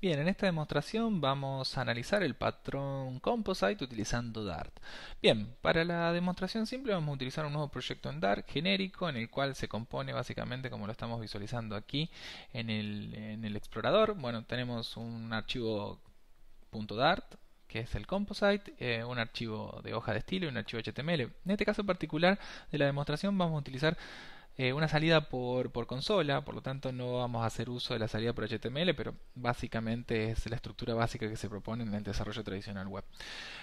Bien, en esta demostración vamos a analizar el patrón Composite utilizando Dart. Bien, para la demostración simple vamos a utilizar un nuevo proyecto en Dart genérico en el cual se compone básicamente como lo estamos visualizando aquí en el, explorador. Bueno, tenemos un archivo .dart que es el composite, eh, un archivo de hoja de estilo y un archivo HTML. En este caso particular de la demostración vamos a utilizar eh, una salida por, consola, por lo tanto no vamos a hacer uso de la salida por HTML, pero básicamente es la estructura básica que se propone en el desarrollo tradicional web.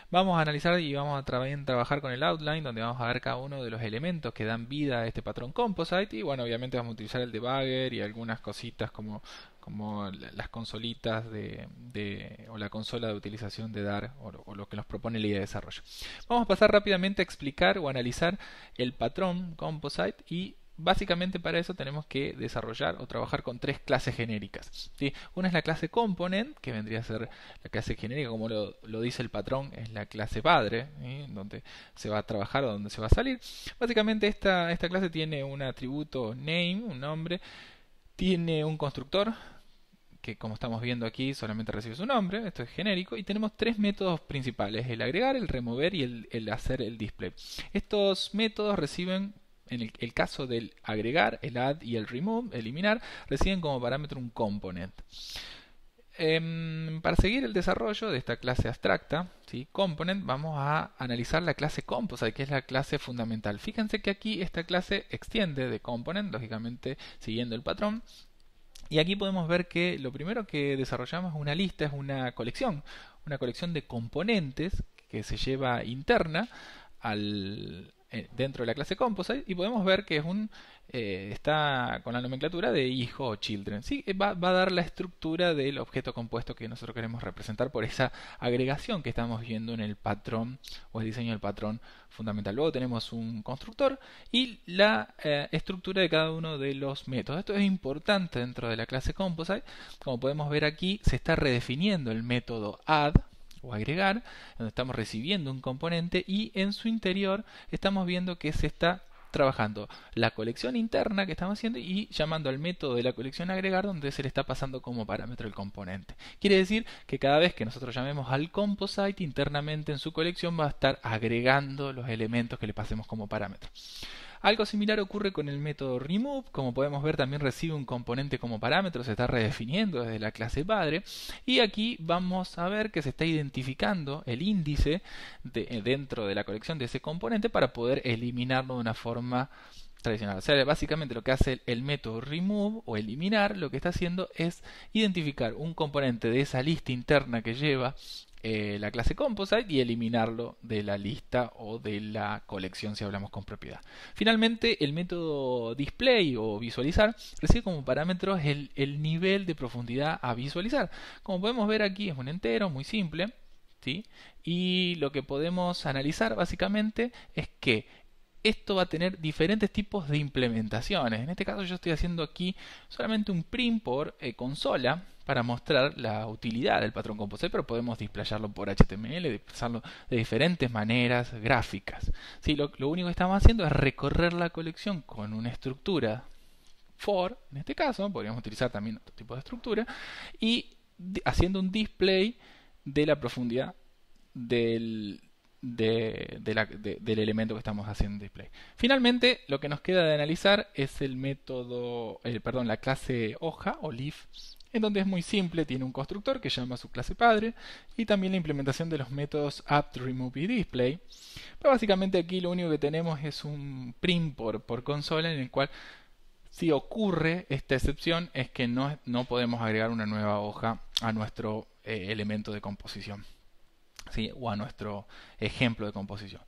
Vamos a analizar y vamos a trabajar con el outline, donde vamos a ver cada uno de los elementos que dan vida a este patrón composite, y bueno, obviamente vamos a utilizar el debugger y algunas cositas como como las consolitas de, de, o la consola de utilización de DAR o, o, lo que nos propone la idea de desarrollo. Vamos a pasar rápidamente a explicar o analizar el patrón composite y Básicamente para eso tenemos que desarrollar o trabajar con tres clases genéricas. Una es la clase component, que vendría a ser la clase genérica, como lo, dice el patrón, es la clase padre, donde se va a trabajar o donde se va a salir. Básicamente esta, esta clase tiene un atributo name, un nombre, tiene un constructor, que como estamos viendo aquí solamente recibe su nombre, esto es genérico, y tenemos tres métodos principales, el agregar, el remover y el hacer el display. Estos métodos reciben en el, caso del agregar, el add y el remove, eliminar, reciben como parámetro un component. Em, para seguir el desarrollo de esta clase abstracta, ¿sí? component, vamos a analizar la clase composite, que es la clase fundamental. Fíjense que aquí esta clase extiende de component, lógicamente siguiendo el patrón, y aquí podemos ver que lo primero que desarrollamos es una lista, es una colección, una colección de componentes que se lleva interna al, eh, dentro de la clase Composite y podemos ver que es un eh, está con la nomenclatura de hijo o children. Sí, eh, va, a dar la estructura del objeto compuesto que nosotros queremos representar por esa agregación que estamos viendo en el patrón o el diseño del patrón fundamental. Luego tenemos un constructor y la estructura de cada uno de los métodos. Esto es importante dentro de la clase Composite. Como podemos ver aquí, se está redefiniendo el método add o agregar, donde estamos recibiendo un componente y en su interior estamos viendo que se está trabajando la colección interna que estamos haciendo y llamando al método de la colección agregar donde se le está pasando como parámetro el componente. Quiere decir que cada vez que nosotros llamemos al composite internamente en su colección va a estar agregando los elementos que le pasemos como parámetro. Algo similar ocurre con el método remove, como podemos ver también recibe un componente como parámetro, se está redefiniendo desde la clase padre y aquí vamos a ver que se está identificando el índice eh, dentro de la colección de ese componente para poder eliminarlo de una forma tradicional. O sea, básicamente lo que hace el, método remove o eliminar, lo que está haciendo es identificar un componente de esa lista interna que lleva eh, la clase Composite y eliminarlo de la lista o de la colección si hablamos con propiedad. Finalmente, el método display o visualizar recibe como parámetro el, el nivel de profundidad a visualizar. Como podemos ver aquí es un entero muy simple. ¿sí? Y lo que podemos analizar básicamente es que esto va a tener diferentes tipos de implementaciones. En este caso yo estoy haciendo aquí solamente un print por eh, consola, para mostrar la utilidad del patrón composite, pero podemos displayarlo por HTML, displayarlo de diferentes maneras gráficas. Sí, lo, único que estamos haciendo es recorrer la colección con una estructura for, en este caso, podríamos utilizar también otro tipo de estructura, y haciendo un display de la profundidad del, del elemento que estamos haciendo display. Finalmente, lo que nos queda de analizar es el método, eh, perdón, la clase hoja o leaf en donde es muy simple, tiene un constructor que llama a su clase padre y también la implementación de los métodos remove y display. Pero básicamente aquí lo único que tenemos es un print por, consola en el cual si ocurre esta excepción es que no, podemos agregar una nueva hoja a nuestro eh, elemento de composición o a nuestro ejemplo de composición.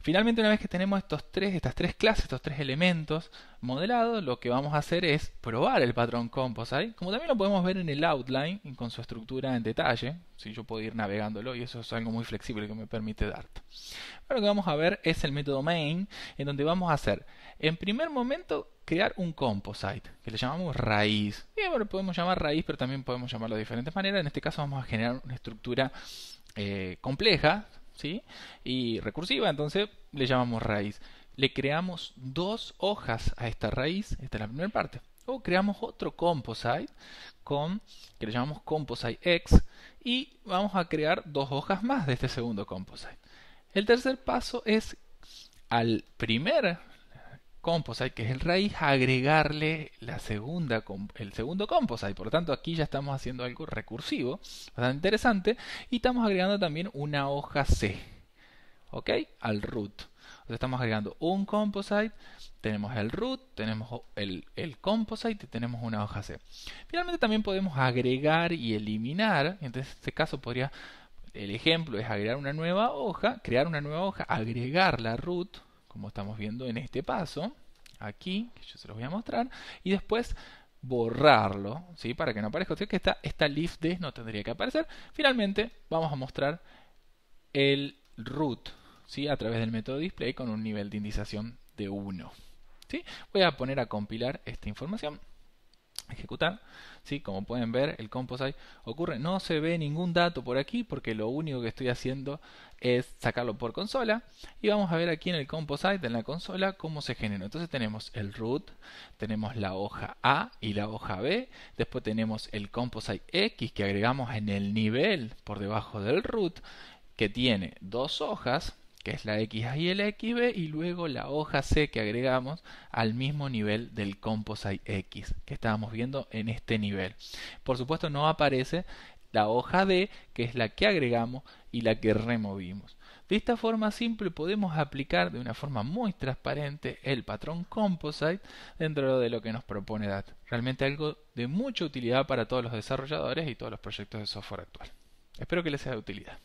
Finalmente, una vez que tenemos estos tres, estas tres clases, estos tres elementos modelados, lo que vamos a hacer es probar el patrón Composite, como también lo podemos ver en el outline y con su estructura en detalle, si yo puedo ir navegándolo y eso es algo muy flexible que me permite DART. lo que vamos a ver es el método main, en donde vamos a hacer, en primer momento, crear un composite, que le llamamos raíz. Bien, lo podemos llamar raíz, pero también podemos llamarlo de diferentes maneras. En este caso vamos a generar una estructura eh, compleja ¿sí? y recursiva, entonces le llamamos raíz. Le creamos dos hojas a esta raíz, esta es la primera parte. O creamos otro composite con, que le llamamos composite X y vamos a crear dos hojas más de este segundo composite. El tercer paso es al primer composite, que es el raíz, agregarle la segunda, el segundo composite. Por lo tanto, aquí ya estamos haciendo algo recursivo, bastante interesante, y estamos agregando también una hoja C, ¿ok? Al root. Entonces estamos agregando un composite, tenemos el root, tenemos el, el, composite y tenemos una hoja C. Finalmente también podemos agregar y eliminar, entonces en este caso podría, el ejemplo es agregar una nueva hoja, crear una nueva hoja, agregar la root, como estamos viendo en este paso, aquí, que yo se los voy a mostrar, y después borrarlo, ¿sí? para que no aparezca, o que esta, esta list no tendría que aparecer. Finalmente vamos a mostrar el root ¿sí? a través del método display con un nivel de indización de 1. ¿sí? Voy a poner a compilar esta información ejecutar. ¿sí? Como pueden ver, el Composite ocurre. No se ve ningún dato por aquí porque lo único que estoy haciendo es sacarlo por consola. Y vamos a ver aquí en el Composite, en la consola, cómo se generó. Entonces tenemos el root, tenemos la hoja A y la hoja B. Después tenemos el Composite X que agregamos en el nivel por debajo del root que tiene dos hojas que es la XA y el XB, y luego la hoja C que agregamos al mismo nivel del Composite X que estábamos viendo en este nivel. Por supuesto no aparece la hoja D, que es la que agregamos y la que removimos. De esta forma simple podemos aplicar de una forma muy transparente el patrón composite dentro de lo que nos propone DAT. Realmente algo de mucha utilidad para todos los desarrolladores y todos los proyectos de software actual. Espero que les sea de utilidad.